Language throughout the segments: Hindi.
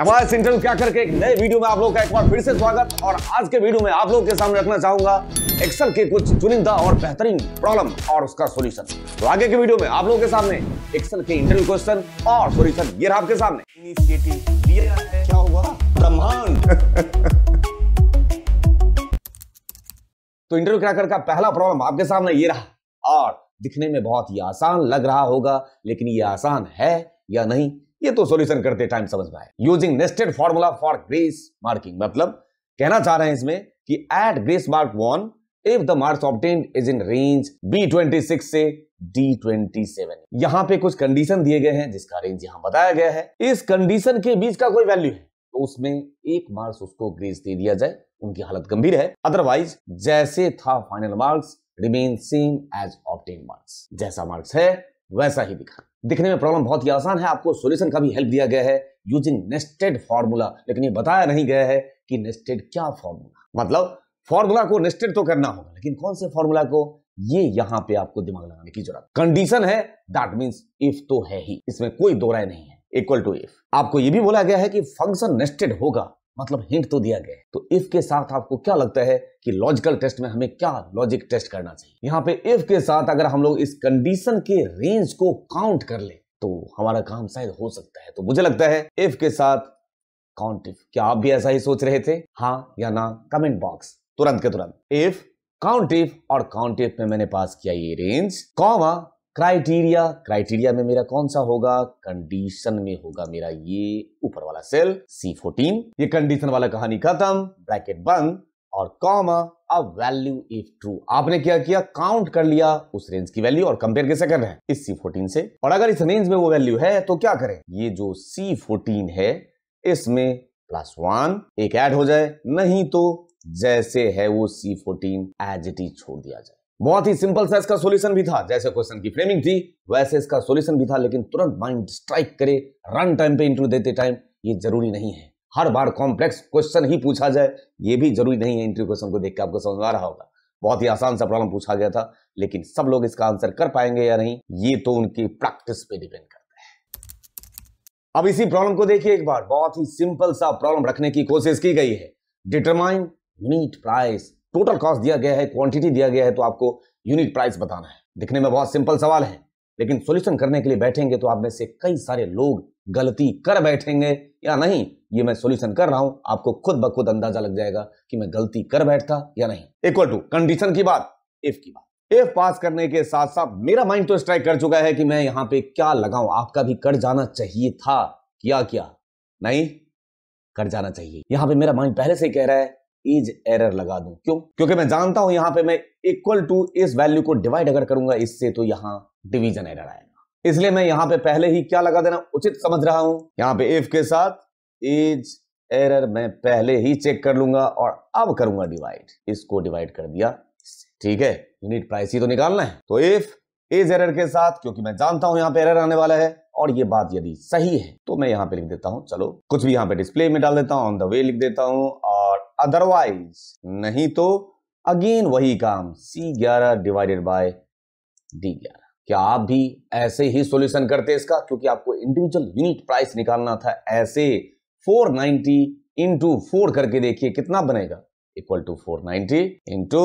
एमआर सेंट्रल क्रैकर के एक नए वीडियो में आप लोग का एक बार फिर से स्वागत और आज के वीडियो में आप लोग के सामने रखना चाहूंगा एक्सल के कुछ चुनिंदा और बेहतरीन प्रॉब्लम और उसका सोल्यूशन तो आगे के वीडियो में आप लोगों के सामने एक्सल के इंटरव्यू क्वेश्चन और सोल्यूशन ये आपके सामने इनिशिएटिव क्या हुआ ब्रह्मांड तो इंटरव्यू क्रैकर का पहला प्रॉब्लम आपके सामने ये रहा और दिखने में बहुत ही आसान लग रहा होगा लेकिन ये आसान है या नहीं ये तो सॉल्यूशन करते टाइम समझ में आए using nested formula for grace marking मतलब कहना चाह रहे हैं इसमें कि add grace mark one if the marks obtained is in range B twenty six से डी यहां पे कुछ कंडीशन दिए गए हैं जिसका रेंज यहां बताया गया है इस कंडीशन के बीच का कोई वैल्यू है तो उसमें एक मार्क्स उसको ग्रेस दे दिया जाए उनकी हालत गंभीर है अदरवाइज जैसे था final marks remain same as obtained marks जैसा मार्क्स है वैसा ही दिखा दिखने में प्रॉब्लम बहुत ही आसान है आपको सोल्यूशन का भी हेल्प दिया गया है यूजिंग नेस्टेड फॉर्मूला लेकिन ये बताया नहीं गया है कि नेस्टेड क्या फॉर्मूला मतलब फॉर्मूला को नेस्टेड तो करना होगा लेकिन कौन से फॉर्मूला को ये यहां पे आपको दिमाग लगाने की जरूरत कंडीशन है दैट मीन्स इफ तो है ही इसमें कोई दो राय नहीं है इक्वल टू इफ आपको ये भी बोला गया है कि फंक्शन नेस्टेड होगा मतलब हिंट तो दिया गया है तो इफ के साथ आपको क्या लगता है कि लॉजिकल टेस्ट में हमें क्या लॉजिक टेस्ट करना चाहिए यहाँ पे इफ के साथ अगर हम लोग इस कंडीशन के रेंज को काउंट कर ले तो हमारा काम शायद हो सकता है तो मुझे लगता है इफ के साथ काउंट इफ क्या आप भी ऐसा ही सोच रहे थे हाँ या ना कमेंट बॉक्स तुरंत के तुरंत इफ काउंट इफ और काउंट इफ में मैंने पास किया ये रेंज कॉमा क्राइटेरिया क्राइटेरिया में मेरा कौन सा होगा कंडीशन में होगा मेरा ये ऊपर वाला सेल सी फोर्टीन ये कंडीशन वाला कहानी खत्म ब्रैकेट बंद और कॉमा अब वैल्यू इफ ट्रू आपने क्या किया काउंट कर लिया उस रेंज की वैल्यू और कंपेयर कैसे कर रहे हैं इस सी फोर्टीन से और अगर इस रेंज में वो वैल्यू है तो क्या करें ये जो सी फोर्टीन है इसमें प्लस वन एक ऐड हो जाए नहीं तो जैसे है वो C fourteen as it is छोड़ दिया जाए बहुत ही सिंपल सा इसका सॉल्यूशन भी था जैसे क्वेश्चन की फ्रेमिंग थी वैसे इसका सॉल्यूशन भी था लेकिन तुरंत माइंड स्ट्राइक करे रन टाइम पे इंटरव्यू देते टाइम ये जरूरी नहीं है हर बार कॉम्प्लेक्स क्वेश्चन ही पूछा जाए ये भी जरूरी नहीं है इंटरव्यू क्वेश्चन को देख के आपको समझ आ रहा होगा बहुत ही आसान सा प्रॉब्लम पूछा गया था लेकिन सब लोग इसका आंसर कर पाएंगे या नहीं ये तो उनकी प्रैक्टिस पे डिपेंड करता है अब इसी प्रॉब्लम को देखिए एक बार बहुत ही सिंपल सा प्रॉब्लम रखने की कोशिश की गई है determine net price total cost दिया गया है क्वांटिटी दिया गया है तो आपको यूनिट प्राइस बताना है दिखने में बहुत सिंपल सवाल है लेकिन सोल्यूशन करने के लिए बैठेंगे तो आप में से कई सारे लोग गलती कर बैठेंगे या नहीं ये मैं सोल्यूशन कर रहा हूं आपको खुद ब खुद अंदाजा लग जाएगा कि मैं गलती कर बैठता या नहीं इक्वल टू कंडीशन की बात इफ की बात एफ पास करने के साथ साथ मेरा माइंड तो स्ट्राइक कर चुका है कि मैं यहाँ पे क्या लगाऊं आपका भी कर जाना चाहिए था क्या क्या नहीं कर जाना चाहिए यहाँ पे मेरा माइंड पहले से कह रहा है इज एरर लगा दूं क्यों क्योंकि मैं जानता हूं यहां पे मैं इक्वल टू इस वैल्यू को डिवाइड अगर करूंगा इससे तो यहां डिवीजन एरर आएगा इसलिए मैं यहां पे पहले ही क्या लगा देना उचित समझ रहा हूं यहां पे इफ के साथ इज एरर मैं पहले ही चेक कर लूंगा और अब करूंगा डिवाइड इसको डिवाइड कर दिया ठीक है यूनिट प्राइस ही तो निकालना है तो इफ इज एरर के साथ क्योंकि मैं जानता हूं यहां पे एरर आने वाला है और ये बात यदि सही है तो मैं यहां पे लिख देता हूं चलो कुछ भी यहां पे डिस्प्ले में डाल देता हूं ऑन द वे लिख देता हूं अदरवाइज नहीं तो अगेन वही काम सी ग्यारह डिवाइडेड बाय डी ग्यारह क्या आप भी ऐसे ही सॉल्यूशन करते इसका क्योंकि आपको इंडिविजुअल यूनिट प्राइस निकालना था ऐसे 490 नाइनटी इंटू फोर करके देखिए कितना बनेगा equal to 490 ninety into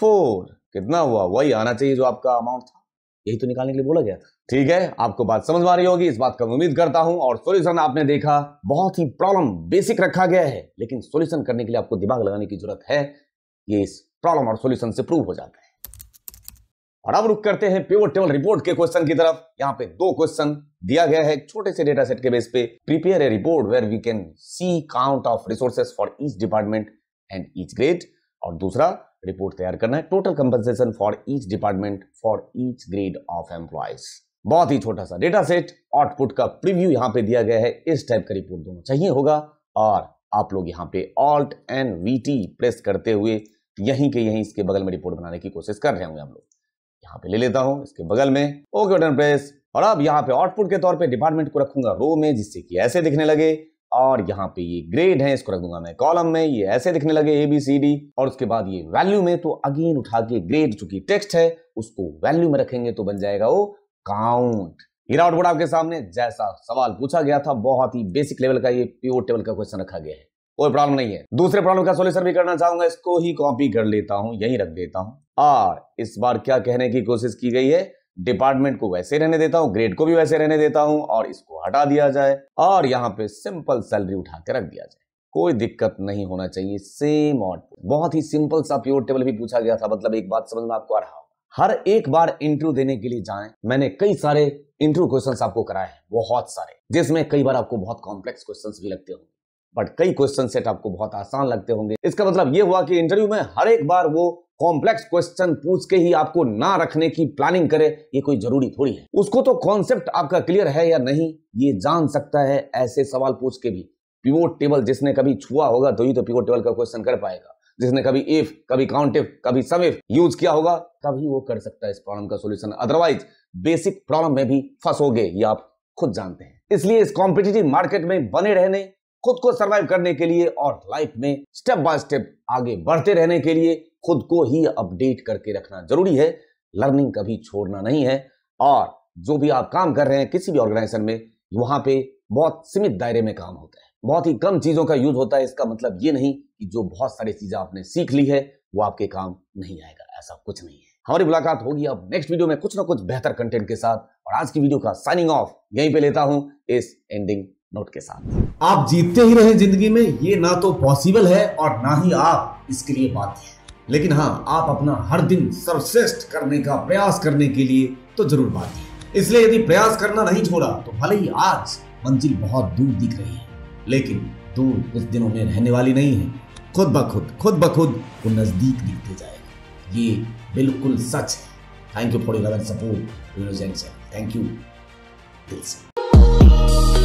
four कितना हुआ वही आना चाहिए जो आपका अमाउंट था यही तो निकालने के लिए बोला गया ठीक है आपको बात समझ आ रही होगी इस बात का उम्मीद करता हूं और सॉल्यूशन आपने देखा बहुत ही प्रॉब्लम बेसिक रखा गया है लेकिन सॉल्यूशन करने के लिए आपको दिमाग लगाने की जरूरत है ये इस प्रॉब्लम और सॉल्यूशन से प्रूव हो जाता है और अब रुक करते हैं पिवट टेबल रिपोर्ट के क्वेश्चन की तरफ यहाँ पे दो क्वेश्चन दिया गया है छोटे से डेटा सेट के बेस पे prepare a report where we can see count of resources for each department and each grade और दूसरा रिपोर्ट तैयार करना है total compensation for each department for each grade of employees बहुत ही छोटा सा डेटा सेट आउटपुट का प्रीव्यू यहाँ पे दिया गया है इस टाइप का रिपोर्ट दोनों चाहिए होगा और आप लोग यहाँ पे ऑल्ट एंड टी प्रेस करते हुए यहीं के यहीं इसके बगल में रिपोर्ट बनाने की कोशिश कर रहे होंगे हम लोग यहाँ पे ले लेता हूँ इसके बगल में ओके बटन प्रेस और अब यहाँ पे आउटपुट के तौर पे डिपार्टमेंट को रखूंगा रो में जिससे कि ऐसे दिखने लगे और यहाँ पे ये ग्रेड है इसको रख दूंगा मैं कॉलम में ये ऐसे दिखने लगे ए बी सी डी और उसके बाद ये वैल्यू में तो अगेन उठा के ग्रेड चूंकि टेक्स्ट है उसको वैल्यू में रखेंगे तो बन जाएगा वो काउंट हीरा आउटपुट आपके सामने जैसा सवाल पूछा गया था बहुत ही बेसिक लेवल का ये प्योर टेबल का क्वेश्चन रखा गया है कोई प्रॉब्लम नहीं है दूसरे प्रॉब्लम का सोल्यूशन भी करना चाहूंगा इसको ही कॉपी कर लेता हूं यही रख देता हूं और इस बार क्या कहने की कोशिश की गई है डिपार्टमेंट को वैसे रहने देता हूं ग्रेड को भी वैसे रहने देता हूं और इसको हटा दिया जाए और यहां पे सिंपल सैलरी उठा के रख दिया जाए कोई दिक्कत नहीं होना चाहिए सेम और बहुत ही सिंपल सा प्योर टेबल भी पूछा गया था मतलब एक बात समझ में आपको आ रहा हो हर एक बार इंटरव्यू देने के लिए जाए मैंने कई सारे इंटरव्यू क्वेश्चन आपको कराए हैं बहुत सारे जिसमें कई बार आपको बहुत कॉम्प्लेक्स क्वेश्चन भी लगते होंगे बट कई क्वेश्चन सेट आपको बहुत आसान लगते होंगे इसका मतलब ये हुआ कि इंटरव्यू में हर एक बार वो कॉम्प्लेक्स क्वेश्चन पूछ के ही आपको ना रखने की प्लानिंग करे ये कोई जरूरी थोड़ी है उसको तो कॉन्सेप्ट आपका क्लियर है या नहीं ये जान सकता है ऐसे सवाल पूछ के भी पिवोट टेबल जिसने कभी छुआ होगा तो ही तो पिवोट टेबल का क्वेश्चन कर पाएगा जिसने कभी इफ कभी काउंट इफ कभी सम इफ यूज किया होगा तभी वो कर सकता है इस प्रॉब्लम का सोल्यूशन अदरवाइज बेसिक प्रॉब्लम में भी फंसोगे ये आप खुद जानते हैं इसलिए इस कॉम्पिटेटिव मार्केट में बने रहने खुद को सर्वाइव करने के लिए और लाइफ में स्टेप बाय स्टेप आगे बढ़ते रहने के लिए खुद को ही अपडेट करके रखना जरूरी है लर्निंग कभी छोड़ना नहीं है और जो भी आप काम कर रहे हैं किसी भी ऑर्गेनाइजेशन में वहां पे बहुत सीमित दायरे में काम होता है बहुत ही कम चीज़ों का यूज होता है इसका मतलब ये नहीं कि जो बहुत सारी चीज़ें आपने सीख ली है वो आपके काम नहीं आएगा ऐसा कुछ नहीं है हमारी मुलाकात होगी अब नेक्स्ट वीडियो में कुछ ना कुछ बेहतर कंटेंट के साथ और आज की वीडियो का साइनिंग ऑफ यहीं पे लेता हूं इस एंडिंग नोट के साथ आप जीतते ही रहे जिंदगी में ये ना तो पॉसिबल है और ना ही आप इसके लिए बात है लेकिन हाँ आप अपना हर दिन सर्वश्रेष्ठ करने का प्रयास करने के लिए तो जरूर है इसलिए यदि प्रयास करना नहीं छोड़ा तो भले ही आज मंजिल बहुत दूर दिख रही है लेकिन दूर कुछ दिनों में रहने वाली नहीं है खुद ब खुद खुद ब खुद वो नजदीक दिखते जाएगा ये बिल्कुल सच है thank you for your support thank you दिल से